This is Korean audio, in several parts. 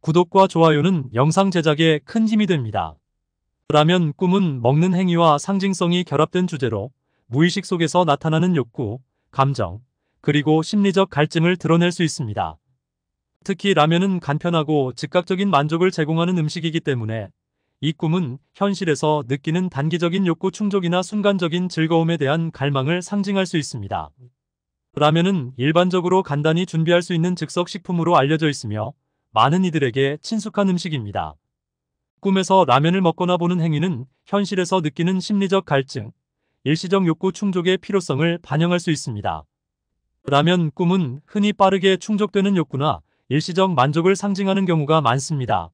구독과 좋아요는 영상 제작에 큰 힘이 됩니다. 라면 꿈은 먹는 행위와 상징성이 결합된 주제로 무의식 속에서 나타나는 욕구, 감정, 그리고 심리적 갈증을 드러낼 수 있습니다. 특히 라면은 간편하고 즉각적인 만족을 제공하는 음식이기 때문에 이 꿈은 현실에서 느끼는 단기적인 욕구 충족이나 순간적인 즐거움에 대한 갈망을 상징할 수 있습니다. 라면은 일반적으로 간단히 준비할 수 있는 즉석 식품으로 알려져 있으며 많은 이들에게 친숙한 음식입니다. 꿈에서 라면을 먹거나 보는 행위는 현실에서 느끼는 심리적 갈증, 일시적 욕구 충족의 필요성을 반영할 수 있습니다. 라면 꿈은 흔히 빠르게 충족되는 욕구나 일시적 만족을 상징하는 경우가 많습니다.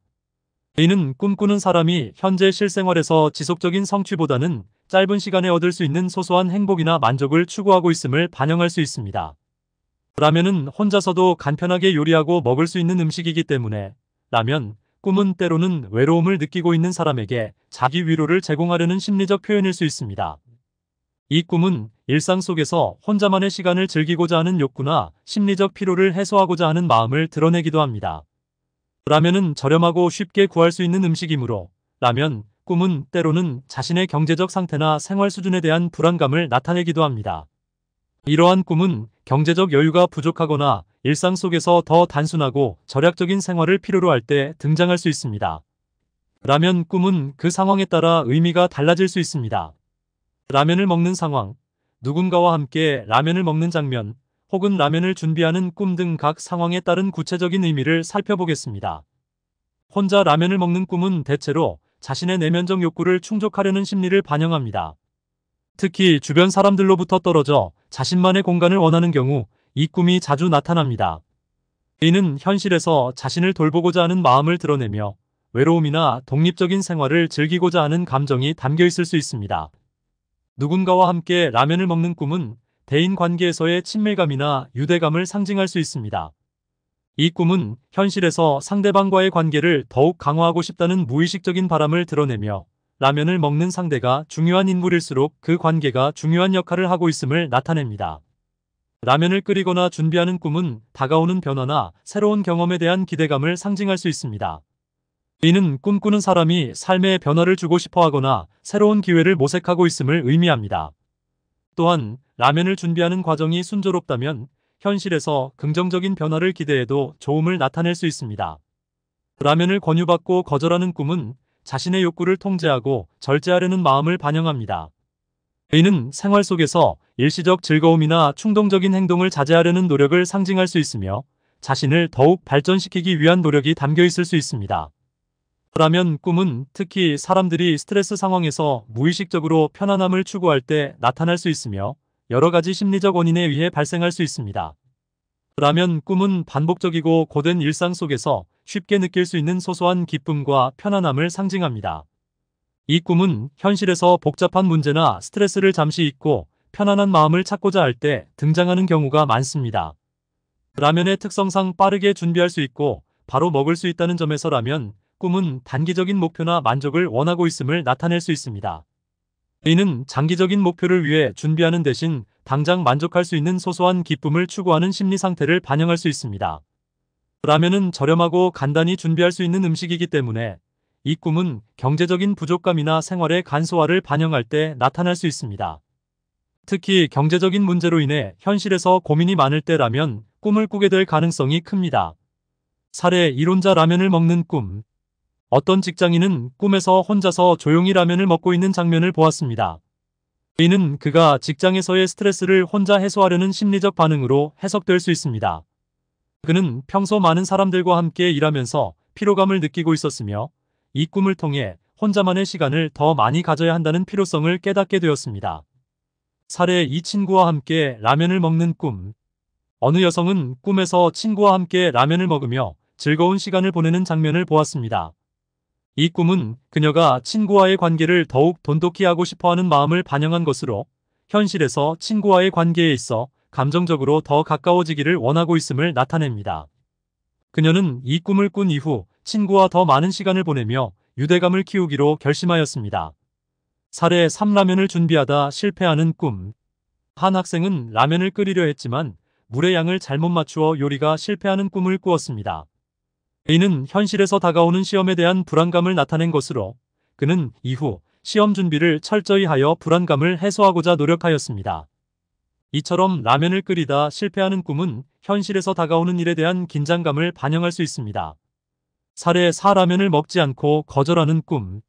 이는 꿈꾸는 사람이 현재 실생활에서 지속적인 성취보다는 짧은 시간에 얻을 수 있는 소소한 행복이나 만족을 추구하고 있음을 반영할 수 있습니다. 라면은 혼자서도 간편하게 요리하고 먹을 수 있는 음식이기 때문에 라면, 꿈은 때로는 외로움을 느끼고 있는 사람에게 자기 위로를 제공하려는 심리적 표현일 수 있습니다. 이 꿈은 일상 속에서 혼자만의 시간을 즐기고자 하는 욕구나 심리적 피로를 해소하고자 하는 마음을 드러내기도 합니다. 라면은 저렴하고 쉽게 구할 수 있는 음식이므로 라면, 꿈은 때로는 자신의 경제적 상태나 생활 수준에 대한 불안감을 나타내기도 합니다. 이러한 꿈은 경제적 여유가 부족하거나 일상 속에서 더 단순하고 절약적인 생활을 필요로 할 때 등장할 수 있습니다. 라면 꿈은 그 상황에 따라 의미가 달라질 수 있습니다. 라면을 먹는 상황, 누군가와 함께 라면을 먹는 장면, 혹은 라면을 준비하는 꿈 등 각 상황에 따른 구체적인 의미를 살펴보겠습니다. 혼자 라면을 먹는 꿈은 대체로 자신의 내면적 욕구를 충족하려는 심리를 반영합니다. 특히 주변 사람들로부터 떨어져 자신만의 공간을 원하는 경우 이 꿈이 자주 나타납니다. 이는 현실에서 자신을 돌보고자 하는 마음을 드러내며 외로움이나 독립적인 생활을 즐기고자 하는 감정이 담겨 있을 수 있습니다. 누군가와 함께 라면을 먹는 꿈은 대인 관계에서의 친밀감이나 유대감을 상징할 수 있습니다. 이 꿈은 현실에서 상대방과의 관계를 더욱 강화하고 싶다는 무의식적인 바람을 드러내며 라면을 먹는 상대가 중요한 인물일수록 그 관계가 중요한 역할을 하고 있음을 나타냅니다. 라면을 끓이거나 준비하는 꿈은 다가오는 변화나 새로운 경험에 대한 기대감을 상징할 수 있습니다. 이는 꿈꾸는 사람이 삶에 변화를 주고 싶어 하거나 새로운 기회를 모색하고 있음을 의미합니다. 또한 라면을 준비하는 과정이 순조롭다면 현실에서 긍정적인 변화를 기대해도 좋음을 나타낼 수 있습니다. 라면을 권유받고 거절하는 꿈은 자신의 욕구를 통제하고 절제하려는 마음을 반영합니다. 이는 생활 속에서 일시적 즐거움이나 충동적인 행동을 자제하려는 노력을 상징할 수 있으며 자신을 더욱 발전시키기 위한 노력이 담겨 있을 수 있습니다. 그러면 꿈은 특히 사람들이 스트레스 상황에서 무의식적으로 편안함을 추구할 때 나타날 수 있으며 여러 가지 심리적 원인에 의해 발생할 수 있습니다. 그러면 꿈은 반복적이고 고된 일상 속에서 쉽게 느낄 수 있는 소소한 기쁨과 편안함을 상징합니다. 이 꿈은 현실에서 복잡한 문제나 스트레스를 잠시 잊고 편안한 마음을 찾고자 할 때 등장하는 경우가 많습니다. 라면의 특성상 빠르게 준비할 수 있고 바로 먹을 수 있다는 점에서 라면, 꿈은 단기적인 목표나 만족을 원하고 있음을 나타낼 수 있습니다. 이는 장기적인 목표를 위해 준비하는 대신 당장 만족할 수 있는 소소한 기쁨을 추구하는 심리 상태를 반영할 수 있습니다. 라면은 저렴하고 간단히 준비할 수 있는 음식이기 때문에 이 꿈은 경제적인 부족감이나 생활의 간소화를 반영할 때 나타날 수 있습니다. 특히 경제적인 문제로 인해 현실에서 고민이 많을 때라면 꿈을 꾸게 될 가능성이 큽니다. 사례 이론자 라면을 먹는 꿈 어떤 직장인은 꿈에서 혼자서 조용히 라면을 먹고 있는 장면을 보았습니다. 이는 그가 직장에서의 스트레스를 혼자 해소하려는 심리적 반응으로 해석될 수 있습니다. 그는 평소 많은 사람들과 함께 일하면서 피로감을 느끼고 있었으며 이 꿈을 통해 혼자만의 시간을 더 많이 가져야 한다는 필요성을 깨닫게 되었습니다. 사례 이 친구와 함께 라면을 먹는 꿈 어느 여성은 꿈에서 친구와 함께 라면을 먹으며 즐거운 시간을 보내는 장면을 보았습니다. 이 꿈은 그녀가 친구와의 관계를 더욱 돈독히 하고 싶어하는 마음을 반영한 것으로 현실에서 친구와의 관계에 있어 감정적으로 더 가까워지기를 원하고 있음을 나타냅니다. 그녀는 이 꿈을 꾼 이후 친구와 더 많은 시간을 보내며 유대감을 키우기로 결심하였습니다. 사례 3라면을 준비하다 실패하는 꿈. 한 학생은 라면을 끓이려 했지만 물의 양을 잘못 맞추어 요리가 실패하는 꿈을 꾸었습니다. A는 현실에서 다가오는 시험에 대한 불안감을 나타낸 것으로 그는 이후 시험 준비를 철저히 하여 불안감을 해소하고자 노력하였습니다. 이처럼 라면을 끓이다 실패하는 꿈은 현실에서 다가오는 일에 대한 긴장감을 반영할 수 있습니다. 사례 4 라면을 먹지 않고 거절하는 꿈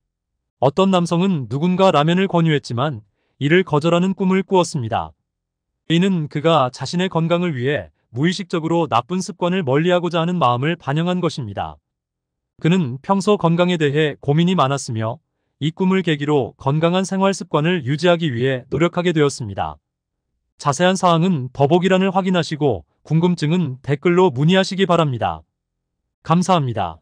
어떤 남성은 누군가 라면을 권유했지만 이를 거절하는 꿈을 꾸었습니다. 이는 그가 자신의 건강을 위해 무의식적으로 나쁜 습관을 멀리하고자 하는 마음을 반영한 것입니다. 그는 평소 건강에 대해 고민이 많았으며 이 꿈을 계기로 건강한 생활 습관을 유지하기 위해 노력하게 되었습니다. 자세한 사항은 더보기란을 확인하시고 궁금증은 댓글로 문의하시기 바랍니다. 감사합니다.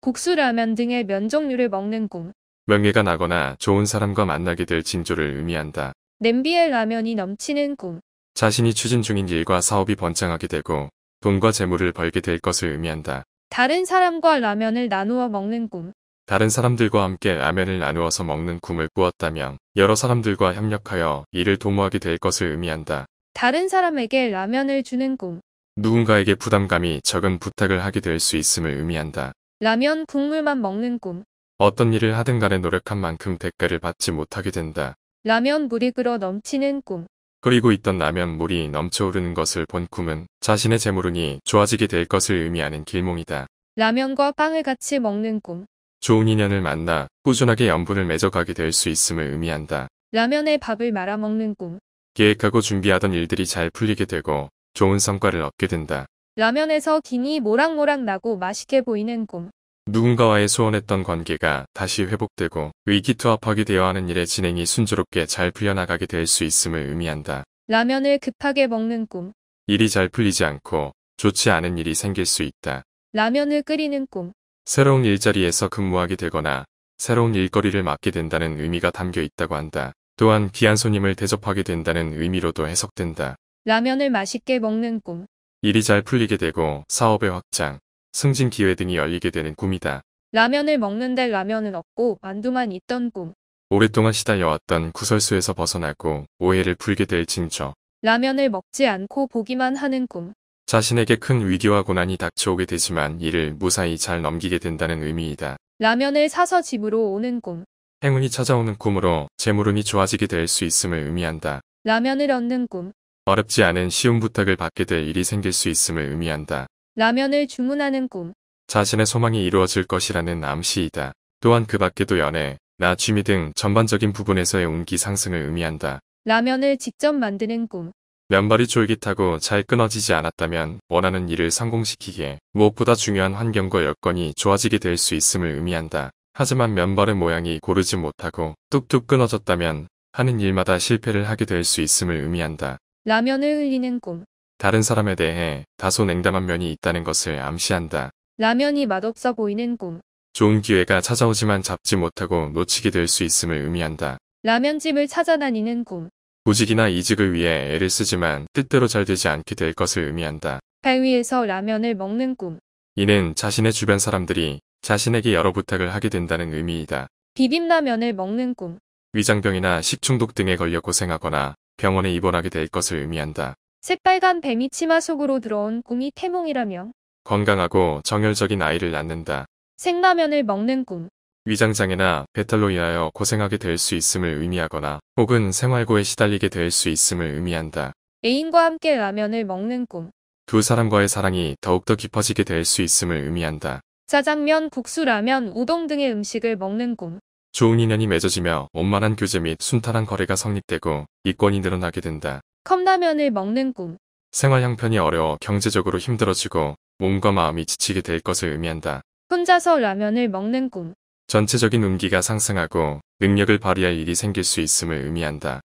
국수라면 등의 면 종류를 먹는 꿈. 명예가 나거나 좋은 사람과 만나게 될 징조를 의미한다. 냄비에 라면이 넘치는 꿈. 자신이 추진 중인 일과 사업이 번창하게 되고 돈과 재물을 벌게 될 것을 의미한다. 다른 사람과 라면을 나누어 먹는 꿈. 다른 사람들과 함께 라면을 나누어서 먹는 꿈을 꾸었다면 여러 사람들과 협력하여 이를 도모하게 될 것을 의미한다. 다른 사람에게 라면을 주는 꿈. 누군가에게 부담감이 적은 부탁을 하게 될 수 있음을 의미한다. 라면 국물만 먹는 꿈. 어떤 일을 하든 간에 노력한 만큼 대가를 받지 못하게 된다. 라면 물이 끓어 넘치는 꿈. 끓이고 있던 라면 물이 넘쳐오르는 것을 본 꿈은 자신의 재물운이 좋아지게 될 것을 의미하는 길몽이다. 라면과 빵을 같이 먹는 꿈. 좋은 인연을 만나 꾸준하게 연분을 맺어가게 될 수 있음을 의미한다. 라면에 밥을 말아먹는 꿈. 계획하고 준비하던 일들이 잘 풀리게 되고 좋은 성과를 얻게 된다. 라면에서 김이 모락모락 나고 맛있게 보이는 꿈. 누군가와의 소원했던 관계가 다시 회복되고 의기투합하게 되어 하는 일의 진행이 순조롭게 잘 풀려나가게 될 수 있음을 의미한다. 라면을 급하게 먹는 꿈. 일이 잘 풀리지 않고 좋지 않은 일이 생길 수 있다. 라면을 끓이는 꿈. 새로운 일자리에서 근무하게 되거나 새로운 일거리를 맡게 된다는 의미가 담겨 있다고 한다. 또한 귀한 손님을 대접하게 된다는 의미로도 해석된다. 라면을 맛있게 먹는 꿈. 일이 잘 풀리게 되고 사업의 확장, 승진 기회 등이 열리게 되는 꿈이다. 라면을 먹는데 라면은 없고 만두만 있던 꿈. 오랫동안 시달려왔던 구설수에서 벗어나고 오해를 풀게 될 징조. 라면을 먹지 않고 보기만 하는 꿈. 자신에게 큰 위기와 고난이 닥쳐오게 되지만 이를 무사히 잘 넘기게 된다는 의미이다. 라면을 사서 집으로 오는 꿈. 행운이 찾아오는 꿈으로 재물운이 좋아지게 될 수 있음을 의미한다. 라면을 얻는 꿈. 어렵지 않은 쉬운 부탁을 받게 될 일이 생길 수 있음을 의미한다. 라면을 주문하는 꿈. 자신의 소망이 이루어질 것이라는 암시이다. 또한 그 밖에도 연애, 나 취미 등 전반적인 부분에서의 운기 상승을 의미한다. 라면을 직접 만드는 꿈. 면발이 쫄깃하고 잘 끊어지지 않았다면 원하는 일을 성공시키기에 무엇보다 중요한 환경과 여건이 좋아지게 될 수 있음을 의미한다. 하지만 면발의 모양이 고르지 못하고 뚝뚝 끊어졌다면 하는 일마다 실패를 하게 될 수 있음을 의미한다. 라면을 흘리는 꿈 다른 사람에 대해 다소 냉담한 면이 있다는 것을 암시한다. 라면이 맛없어 보이는 꿈 좋은 기회가 찾아오지만 잡지 못하고 놓치게 될 수 있음을 의미한다. 라면집을 찾아다니는 꿈 구직이나 이직을 위해 애를 쓰지만 뜻대로 잘 되지 않게 될 것을 의미한다. 팔 위에서 라면을 먹는 꿈. 이는 자신의 주변 사람들이 자신에게 여러 부탁을 하게 된다는 의미이다. 비빔라면을 먹는 꿈. 위장병이나 식중독 등에 걸려 고생하거나 병원에 입원하게 될 것을 의미한다. 새빨간 뱀이 치마 속으로 들어온 꿈이 태몽이라며 건강하고 정열적인 아이를 낳는다. 생라면을 먹는 꿈. 위장장애나 배탈로 인하여 고생하게 될 수 있음을 의미하거나 혹은 생활고에 시달리게 될 수 있음을 의미한다. 애인과 함께 라면을 먹는 꿈. 두 사람과의 사랑이 더욱더 깊어지게 될 수 있음을 의미한다. 짜장면, 국수, 라면, 우동 등의 음식을 먹는 꿈. 좋은 인연이 맺어지며 원만한 교제 및 순탄한 거래가 성립되고 이권이 늘어나게 된다. 컵라면을 먹는 꿈. 생활 형편이 어려워 경제적으로 힘들어지고 몸과 마음이 지치게 될 것을 의미한다. 혼자서 라면을 먹는 꿈. 전체적인 운기가 상승하고 능력을 발휘할 일이 생길 수 있음을 의미한다.